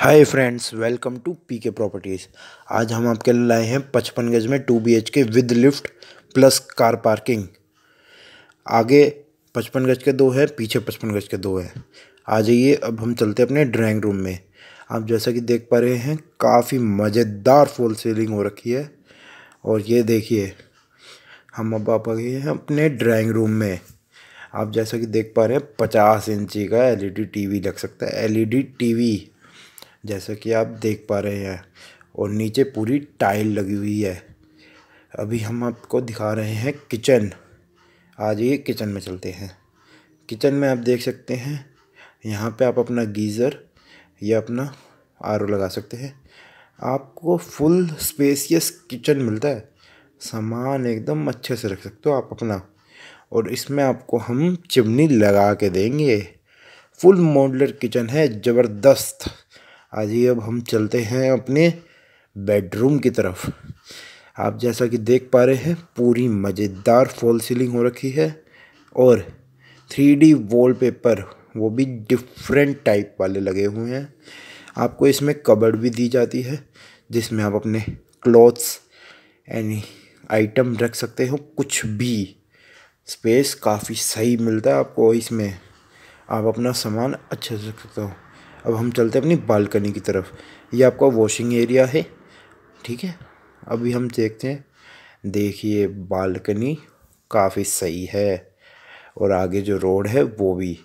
hi friends welcome to P K properties आज हम आपके लिए लाए हैं पचपन गज में two B H K with lift plus car parking आगे पचपन गज के दो है पीछे पचपन गज के दो है आ जाइए अब हम चलते हैं अपने ड्राइंग रूम में आप जैसा कि देख पा रहे हैं काफ़ी मज़ेदार फॉल सीलिंग हो रखी है और ये देखिए हम अब आप गए हैं अपने ड्राइंग रूम में आप जैसा कि देख पा रहे हैं पचास इंची का एल ई e लग सकता है एल ई e जैसे कि आप देख पा रहे हैं और नीचे पूरी टाइल लगी हुई है अभी हम आपको दिखा रहे हैं किचन आज ये किचन में चलते हैं किचन में आप देख सकते हैं यहाँ पे आप अपना गीज़र या अपना आर लगा सकते हैं आपको फुल स्पेसियस किचन मिलता है सामान एकदम अच्छे से रख सकते हो आप अपना और इसमें आपको हम चिमनी लगा के देंगे फुल मॉडलर किचन है ज़बरदस्त आज ही अब हम चलते हैं अपने बेडरूम की तरफ आप जैसा कि देख पा रहे हैं पूरी मज़ेदार फॉल सीलिंग हो रखी है और थ्री डी पेपर वो भी डिफरेंट टाइप वाले लगे हुए हैं आपको इसमें कबर्ड भी दी जाती है जिसमें आप अपने क्लॉथ्स एनी आइटम रख सकते हो कुछ भी स्पेस काफ़ी सही मिलता है आपको इसमें आप अपना सामान अच्छे से रख सकते हो अब हम चलते हैं अपनी बालकनी की तरफ ये आपका वॉशिंग एरिया है ठीक है अभी हम देखते हैं देखिए बालकनी काफ़ी सही है और आगे जो रोड है वो भी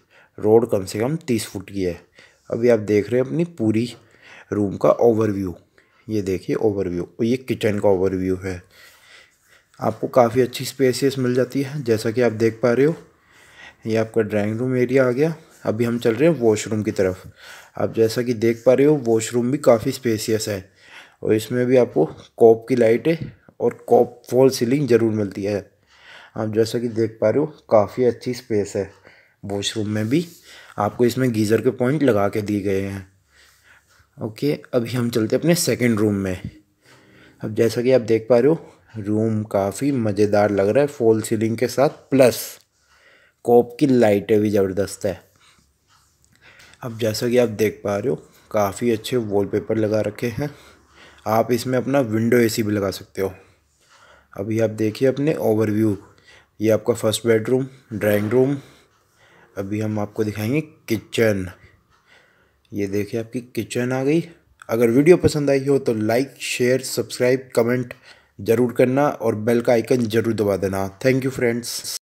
रोड कम से कम तीस फुट की है अभी आप देख रहे हैं अपनी पूरी रूम का ओवरव्यू ये देखिए ओवरव्यू और ये किचन का ओवरव्यू है आपको काफ़ी अच्छी स्पेसियस मिल जाती है जैसा कि आप देख पा रहे हो ये आपका ड्राइंग रूम एरिया आ गया अभी हम चल रहे हैं वॉशरूम की तरफ आप जैसा कि देख पा रहे हो वॉशरूम भी काफ़ी स्पेसियस है और इसमें भी आपको कॉप की लाइटें और कॉप फॉल सीलिंग ज़रूर मिलती है आप जैसा कि देख पा रहे हो काफ़ी अच्छी स्पेस है वॉशरूम में भी आपको इसमें गीज़र के पॉइंट लगा के दिए गए हैं ओके अभी हम चलते अपने सेकेंड रूम में अब जैसा कि आप देख पा रहे हो रूम काफ़ी मज़ेदार लग रहा है फॉल सीलिंग के साथ प्लस कॉप की लाइटें भी ज़बरदस्त है अब जैसा कि आप देख पा रहे हो काफ़ी अच्छे वॉलपेपर लगा रखे हैं आप इसमें अपना विंडो एसी भी लगा सकते हो अभी आप देखिए अपने ओवरव्यू ये आपका फर्स्ट बेडरूम ड्राइंग रूम अभी हम आपको दिखाएंगे किचन ये देखिए आपकी किचन आ गई अगर वीडियो पसंद आई हो तो लाइक शेयर सब्सक्राइब कमेंट ज़रूर करना और बेल का आइकन ज़रूर दबा देना थैंक यू फ्रेंड्स